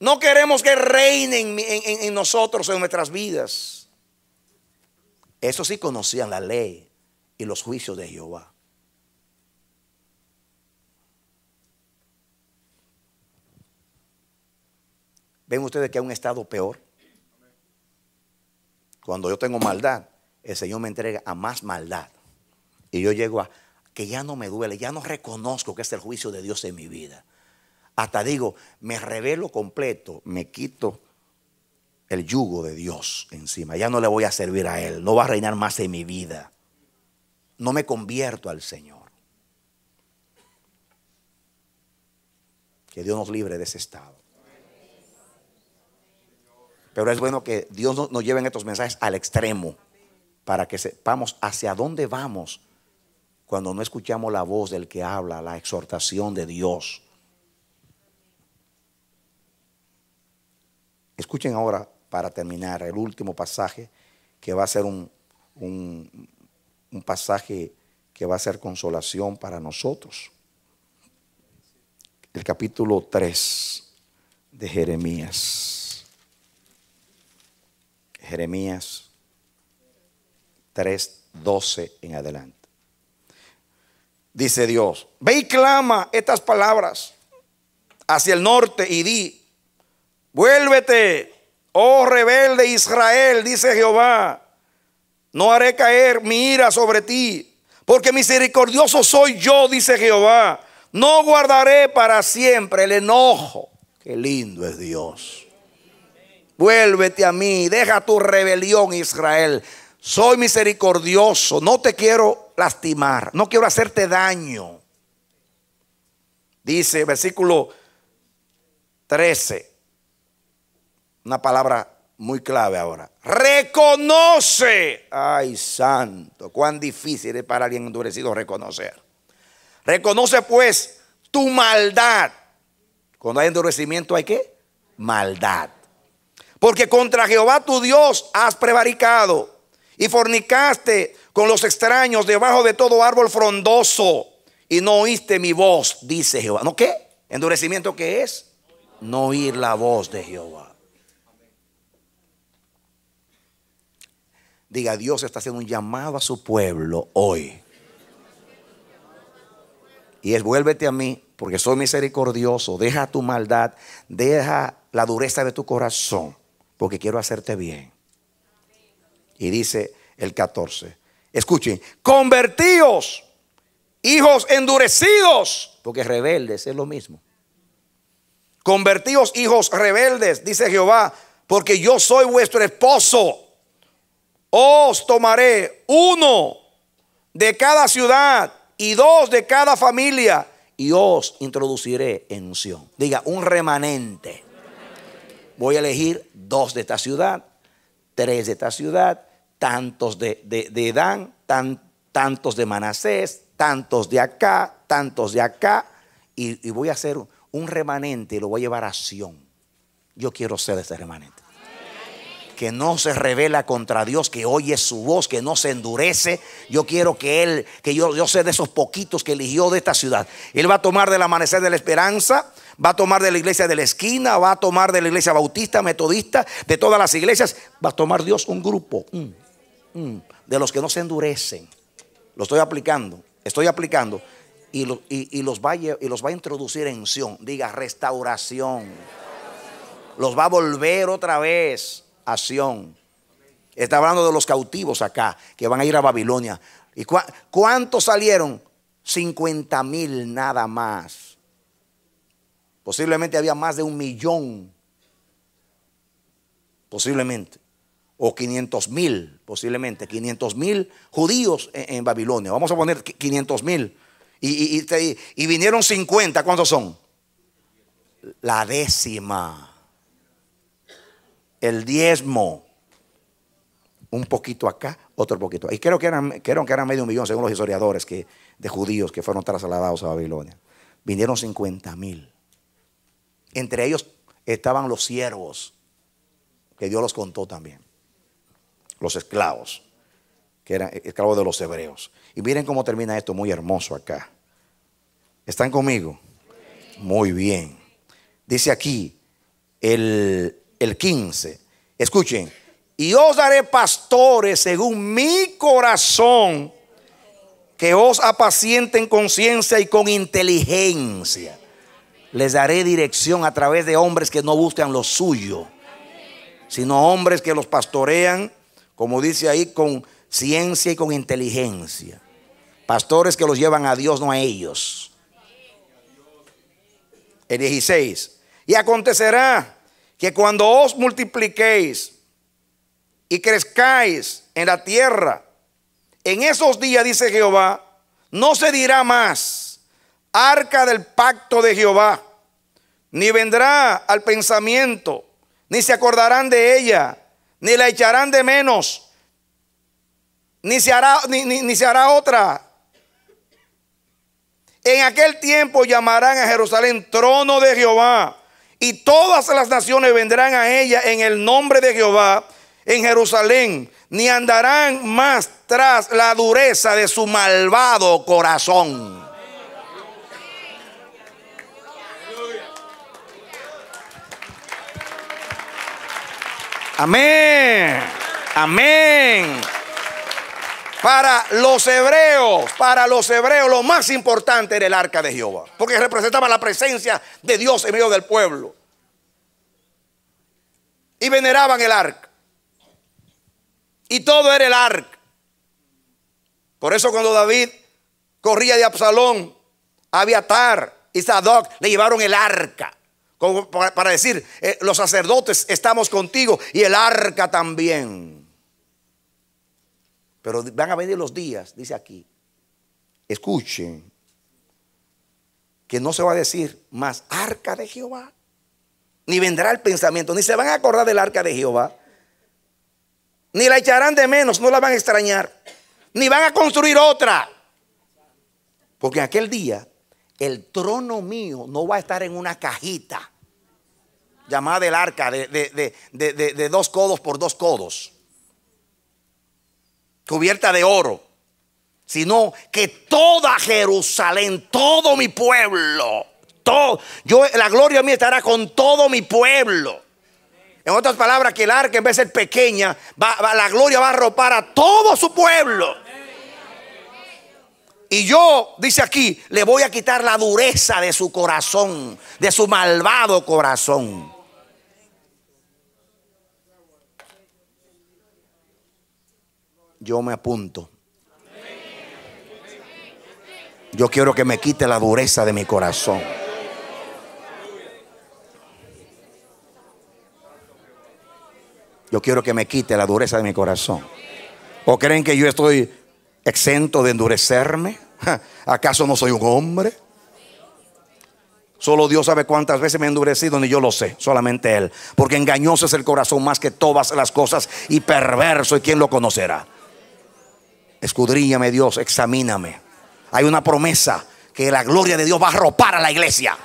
No queremos que reinen en, en, nosotros, en nuestras vidas. Eso sí conocían la ley y los juicios de Jehová. ¿Ven ustedes que hay un estado peor? Cuando yo tengo maldad, el Señor me entrega a más maldad. Y yo llego a que ya no me duele, ya no reconozco que es el juicio de Dios en mi vida. Hasta digo, me revelo completo, me quito el yugo de Dios encima. Ya no le voy a servir a Él, no va a reinar más en mi vida. No me convierto al Señor. Que Dios nos libre de ese estado. Pero es bueno que Dios nos, lleve estos mensajes al extremo para que sepamos hacia dónde vamos cuando no escuchamos la voz del que habla, la exhortación de Dios. Escuchen ahora, para terminar, el último pasaje, que va a ser un, un, un pasaje que va a ser consolación para nosotros. El capítulo 3 de Jeremías. Jeremías 3, 12 en adelante. Dice Dios, ve y clama estas palabras hacia el norte y di, vuélvete, oh rebelde Israel, dice Jehová, no haré caer mi ira sobre ti, porque misericordioso soy yo, dice Jehová, no guardaré para siempre el enojo. Qué lindo es Dios. Vuélvete a mí, deja tu rebelión, Israel. Soy misericordioso, no te quiero lastimar, no quiero hacerte daño. Dice versículo 13, una palabra muy clave ahora. Reconoce, ay santo, cuán difícil es para alguien endurecido reconocer. Reconoce pues tu maldad. Cuando hay endurecimiento hay qué? Maldad. Porque contra Jehová tu Dios has prevaricado y fornicaste con los extraños debajo de todo árbol frondoso y no oíste mi voz, dice Jehová. ¿No qué? ¿Endurecimiento qué es? No oír la voz de Jehová. Diga, Dios está haciendo un llamado a su pueblo hoy. Y es, vuélvete a mí, porque soy misericordioso, deja tu maldad, deja la dureza de tu corazón porque quiero hacerte bien. Y dice el 14, escuchen, convertidos hijos endurecidos, porque rebeldes es lo mismo. Convertidos hijos rebeldes, dice Jehová, porque yo soy vuestro esposo. Os tomaré uno de cada ciudad y dos de cada familia y os introduciré en unción. Diga, un remanente voy a elegir dos de esta ciudad, tres de esta ciudad, tantos de, de, Edán, tantos de Manasés, tantos de acá, tantos de acá, y, voy a hacer un remanente y lo voy a llevar a Sión. Yo quiero ser de ese remanente que no se revela contra Dios, que oye su voz, que no se endurece. Yo quiero que Él, que yo, yo de esos poquitos que eligió de esta ciudad. Él va a tomar del amanecer de la esperanza, va a tomar de la iglesia de la esquina, va a tomar de la iglesia bautista, metodista, de todas las iglesias, va a tomar Dios un grupo de los que no se endurecen. Lo estoy aplicando, estoy aplicando. Y, los va a, y los va a introducir en Sion, diga restauración. Los va a volver otra vez a Sion. Está hablando de los cautivos acá, que van a ir a Babilonia. ¿Y cuántos salieron? 50 mil nada más. Posiblemente había más de un millón. Posiblemente. O 500 mil, posiblemente. 500 mil judíos en, Babilonia. Vamos a poner 500 mil. Y, vinieron 50. ¿Cuántos son? La décima. El diezmo. Un poquito acá, otro poquito. Y creo que eran, que medio millón, según los historiadores que, de judíos que fueron trasladados a Babilonia. Vinieron 50 mil. Entre ellos estaban los siervos, que Dios los contó también. Los esclavos, que eran esclavos de los hebreos. Y miren cómo termina esto muy hermoso acá. ¿Están conmigo? Muy bien. Dice aquí el, el 15. Escuchen. Y os daré pastores según mi corazón que os apacienten con ciencia y con inteligencia. Les daré dirección a través de hombres que no buscan lo suyo, sino hombres que los pastorean, como dice ahí, con ciencia y con inteligencia. Pastores que los llevan a Dios, no a ellos. El 16. Y acontecerá que cuando os multipliquéis y crezcáis en la tierra, en esos días, dice Jehová, no se dirá más arca del pacto de Jehová, ni vendrá al pensamiento, ni se acordarán de ella, ni la echarán de menos, ni se hará, ni, se hará otra. En aquel tiempo llamarán a Jerusalén trono de Jehová, y todas las naciones vendrán a ella en el nombre de Jehová en Jerusalén, ni andarán más tras la dureza de su malvado corazón. Amén. Amén. Para los hebreos, para los hebreos, lo más importante era el arca de Jehová, porque representaba la presencia de Dios en medio del pueblo. Y veneraban el arca. Y todo era el arca. Por eso cuando David corría de Absalón, Abiatar y Sadoc le llevaron el arca como para decir, eh, los sacerdotes estamos contigo y el arca también. Pero van a venir los días, dice aquí, escuchen, que no se va a decir más arca de Jehová, ni vendrá el pensamiento, ni se van a acordar del arca de Jehová, ni la echarán de menos, no la van a extrañar, ni van a construir otra. Porque en aquel día el trono mío no va a estar en una cajita llamada el arca, de, dos codos por dos codos, cubierta de oro, sino que toda Jerusalén, todo mi pueblo, yo, la gloria mía estará con todo mi pueblo. En otras palabras, que el arca en vez de ser pequeña, la gloria va a ropar a todo su pueblo. Y yo, dice aquí, le voy a quitar la dureza de su corazón, de su malvado corazón. yo me apunto. Yo quiero que me quite la dureza de mi corazón. Yo quiero que me quite la dureza de mi corazón. ¿O creen que yo estoy exento de endurecerme? ¿Acaso no soy un hombre? Solo Dios sabe cuántas veces me he endurecido, ni yo lo sé, solamente Él. Porque engañoso es el corazón más que todas las cosas y perverso, ¿y quién lo conocerá? Escudríame Dios, examíname. Hay una promesa que la gloria de Dios va a ropar a la iglesia.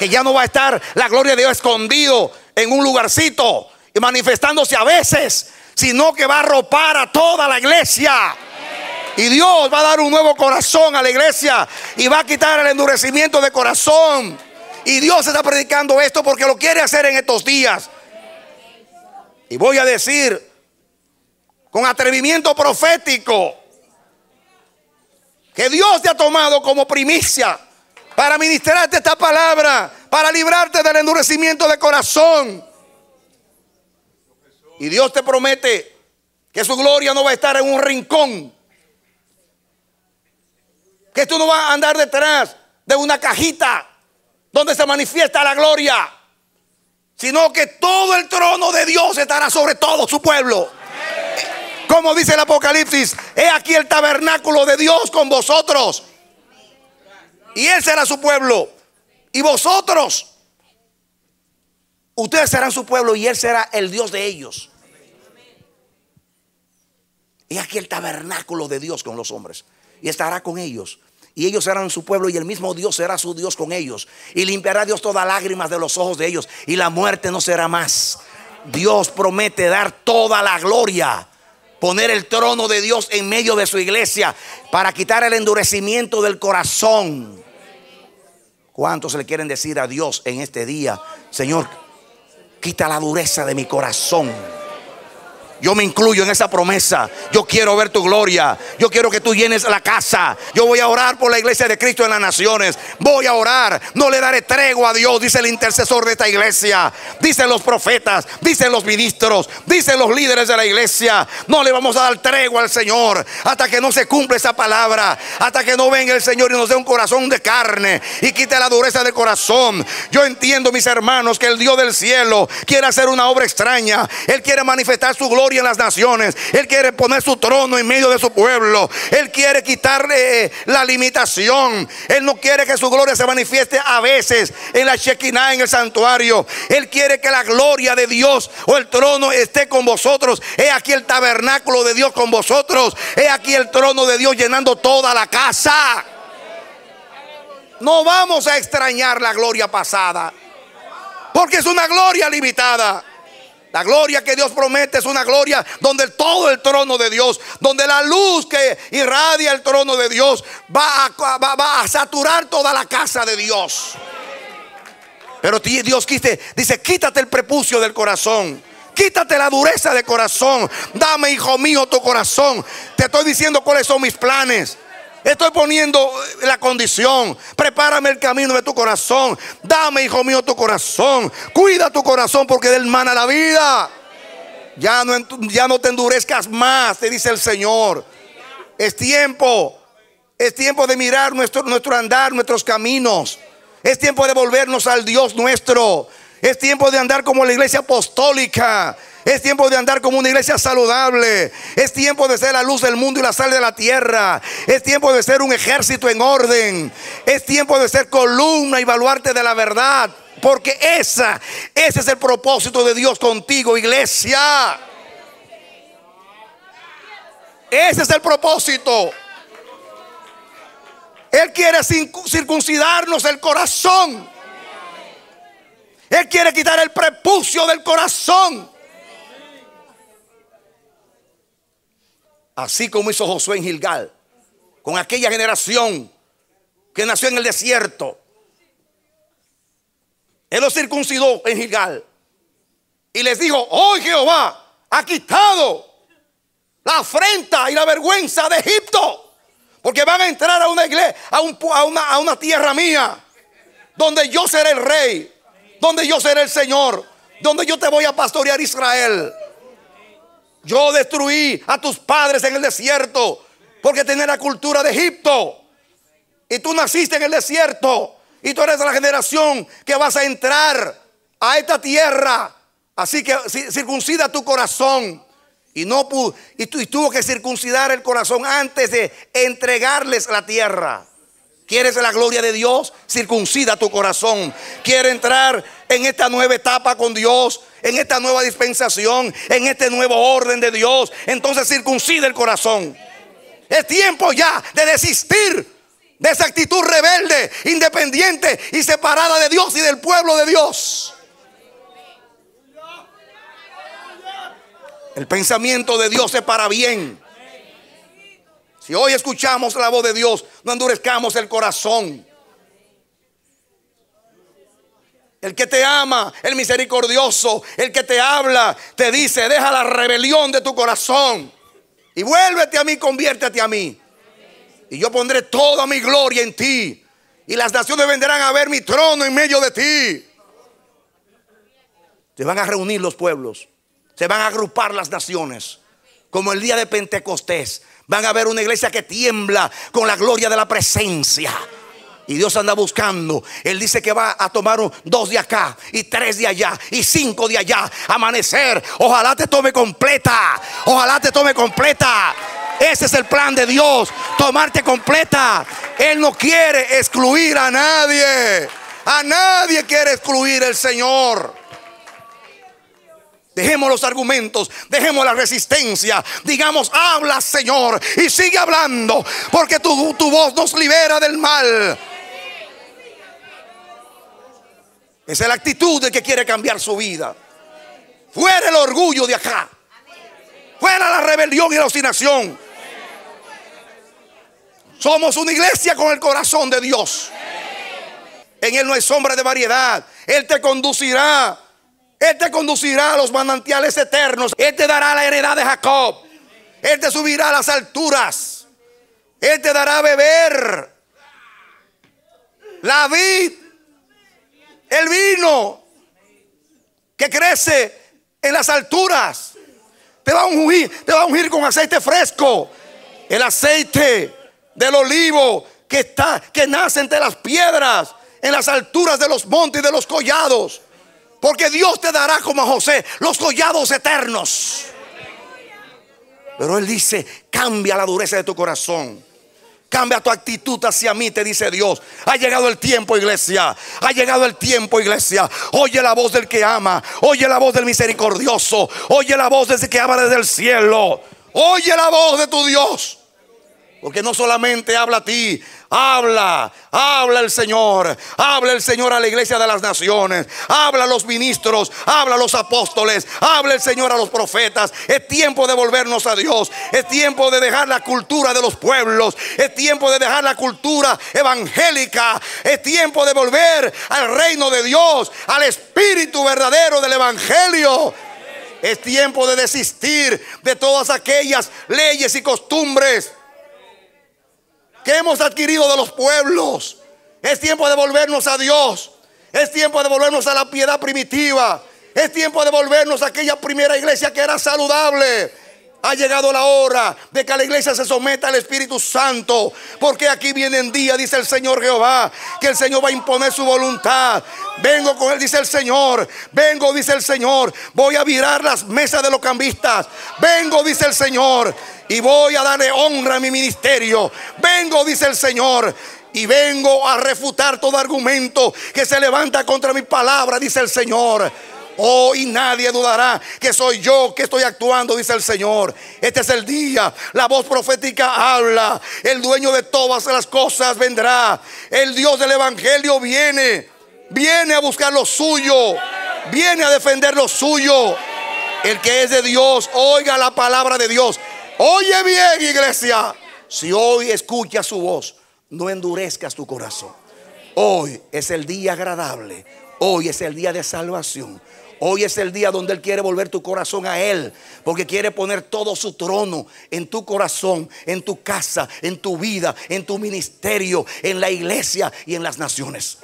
Que ya no va a estar la gloria de Dios escondido en un lugarcito y manifestándose a veces, sino que va a ropar a toda la iglesia. Y Dios va a dar un nuevo corazón a la iglesia y va a quitar el endurecimiento de corazón. Y Dios está predicando esto porque lo quiere hacer en estos días. Y voy a decir, con atrevimiento profético, que Dios te ha tomado como primicia para ministrarte esta palabra, para librarte del endurecimiento de corazón. Y Dios te promete que su gloria no va a estar en un rincón, que tú no vas a andar detrás de una cajita donde se manifiesta la gloria, sino que todo el trono de Dios estará sobre todo su pueblo. Como dice el Apocalipsis, he aquí el tabernáculo de Dios con vosotros. Y Él será su pueblo. Y vosotros, ustedes serán su pueblo y Él será el Dios de ellos. Y aquí el tabernáculo de Dios con los hombres. Y estará con ellos. Y ellos serán su pueblo y el mismo Dios será su Dios con ellos. Y limpiará Dios todas lágrimas de los ojos de ellos. Y la muerte no será más. Dios promete dar toda la gloria poner el trono de Dios en medio de su iglesia para quitar el endurecimiento del corazón. ¿Cuántos le quieren decir a Dios en este día, Señor, quita la dureza de mi corazón? Yo me incluyo en esa promesa. Yo quiero ver tu gloria. Yo quiero que tú llenes la casa. Yo voy a orar por la iglesia de Cristo en las naciones. Voy a orar. No le daré tregua a Dios, dice el intercesor de esta iglesia. Dicen los profetas, dicen los ministros, dicen los líderes de la iglesia. No le vamos a dar tregua al Señor hasta que no se cumpla esa palabra. Hasta que no venga el Señor y nos dé un corazón de carne y quite la dureza del corazón. Yo entiendo, mis hermanos, que el Dios del cielo quiere hacer una obra extraña. Él quiere manifestar su gloria en las naciones. Él quiere poner su trono en medio de su pueblo. Él quiere quitarle eh, la limitación. Él no quiere que su gloria se manifieste a veces en la Shekinah, en el santuario. Él quiere que la gloria de Dios o el trono esté con vosotros. He aquí el tabernáculo de Dios con vosotros. He aquí el trono de Dios llenando toda la casa. No vamos a extrañar la gloria pasada. Porque es una gloria limitada. La gloria que Dios promete es una gloria donde todo el trono de Dios, donde la luz que irradia el trono de Dios va a, saturar toda la casa de Dios. Pero Dios quiste, dice, quítate el prepucio del corazón. Quítate la dureza de corazón. Dame, hijo mío, tu corazón. Te estoy diciendo cuáles son mis planes. Estoy poniendo eh, la condición. Prepárame el camino de tu corazón. Dame, hijo mío, tu corazón. Cuida tu corazón porque de hermana la vida. Ya no, ya no te endurezcas más, te dice el Señor. Es tiempo. Es tiempo de mirar nuestro, nuestro andar, nuestros caminos. Es tiempo de volvernos al Dios nuestro. Es tiempo de andar como la iglesia apostólica. Es tiempo de andar como una iglesia saludable. Es tiempo de ser la luz del mundo y la sal de la tierra. Es tiempo de ser un ejército en orden. Es tiempo de ser columna y baluarte de la verdad. Porque esa, ese es el propósito de Dios contigo, iglesia. Ese es el propósito. Él quiere circuncidarnos el corazón. Él quiere quitar el prepucio del corazón. Así como hizo Josué en Gilgal, con aquella generación que nació en el desierto. Él los circuncidó en Gilgal. Y les dijo, hoy oh, Jehová ha quitado la afrenta y la vergüenza de Egipto. Porque van a entrar a una iglesia, a una tierra mía, donde yo seré el rey, donde yo seré el Señor, donde yo te voy a pastorear Israel. Yo destruí a tus padres en el desierto porque tenían la cultura de Egipto. Y tú naciste en el desierto. Y tú eres la generación que vas a entrar a esta tierra. Así que circuncida tu corazón. Y, no y, tu, y tuvo que circuncidar el corazón antes de entregarles la tierra. ¿Quieres la gloria de Dios? Circuncida tu corazón. ¿Quiere entrar en esta nueva etapa con Dios? En esta nueva dispensación, en este nuevo orden de Dios. Entonces circuncida el corazón. Es tiempo ya de desistir de esa actitud rebelde, independiente y separada de Dios y del pueblo de Dios. El pensamiento de Dios es para bien. Y hoy escuchamos la voz de Dios, no endurezcamos el corazón. El que te ama, el misericordioso, el que te habla, te dice, deja la rebelión de tu corazón y vuélvete a mí, conviértete a mí. Y yo pondré toda mi gloria en ti. Y las naciones vendrán a ver mi trono en medio de ti. Se van a reunir los pueblos. Se van a agrupar las naciones. Como el día de Pentecostés. Van a ver una iglesia que tiembla con la gloria de la presencia. Y Dios anda buscando. Él dice que va a tomar dos de acá y tres de allá y cinco de allá. Amanecer. Ojalá te tome completa. Ojalá te tome completa. Ese es el plan de Dios. Tomarte completa. Él no quiere excluir a nadie. A nadie quiere excluir el Señor. Dejemos los argumentos, dejemos la resistencia. Digamos, habla Señor y sigue hablando, porque tu, tu voz nos libera del mal. Esa es la actitud de que quiere cambiar su vida. Fuera el orgullo de acá. Fuera la rebelión y la obstinación. Somos una iglesia con el corazón de Dios. En Él no hay sombra de variedad. Él te conducirá él te este conducirá a los manantiales eternos. Él te este dará la heredad de Jacob. Él te este subirá a las alturas. Él te dará a beber la vid, el vino que crece en las alturas. Te va a ungir, te va a ungir con aceite fresco. El aceite del olivo que está que nace entre las piedras, en las alturas de los montes y de los collados. Porque Dios te dará como a José los collados eternos. Pero Él dice, cambia la dureza de tu corazón. Cambia tu actitud hacia mí, te dice Dios. Ha llegado el tiempo, iglesia. Ha llegado el tiempo, iglesia. Oye la voz del que ama. Oye la voz del misericordioso. Oye la voz del que ama desde el cielo. Oye la voz de tu Dios. Porque no solamente habla a ti, Habla, habla el Señor, habla el Señor a la iglesia de las naciones, habla a los ministros, habla a los apóstoles, habla el Señor a los profetas. Es tiempo de volvernos a Dios, es tiempo de dejar la cultura de los pueblos, es tiempo de dejar la cultura evangélica, es tiempo de volver al reino de Dios, al espíritu verdadero del evangelio. Es tiempo de desistir de todas aquellas leyes y costumbres hemos adquirido de los pueblos. Es tiempo de volvernos a Dios. Es tiempo de volvernos a la piedad primitiva. Es tiempo de volvernos a aquella primera iglesia que era saludable ha llegado la hora de que la iglesia se someta al Espíritu Santo. Porque aquí viene el día dice el Señor Jehová, que el Señor va a imponer su voluntad. Vengo con él, dice el Señor. Vengo, dice el Señor. Voy a virar las mesas de los cambistas. Vengo, dice el Señor. Y voy a darle honra a mi ministerio. Vengo, dice el Señor. Y vengo a refutar todo argumento que se levanta contra mi palabra, dice el Señor. Hoy nadie dudará que soy yo que estoy actuando, dice el Señor. Este es el día. La voz profética habla. El dueño de todas las cosas vendrá. El Dios del Evangelio viene. Viene a buscar lo suyo. Viene a defender lo suyo. El que es de Dios, oiga la palabra de Dios. Oye bien, iglesia. Si hoy escucha su voz, no endurezcas tu corazón. Hoy es el día agradable. Hoy es el día de salvación. Hoy es el día donde Él quiere volver tu corazón a Él, porque quiere poner todo su trono en tu corazón, en tu casa, en tu vida, en tu ministerio, en la iglesia y en las naciones.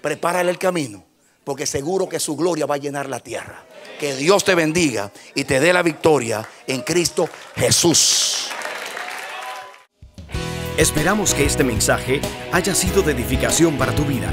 Prepárale el camino, porque seguro que su gloria va a llenar la tierra. Que Dios te bendiga y te dé la victoria en Cristo Jesús. Esperamos que este mensaje haya sido de edificación para tu vida.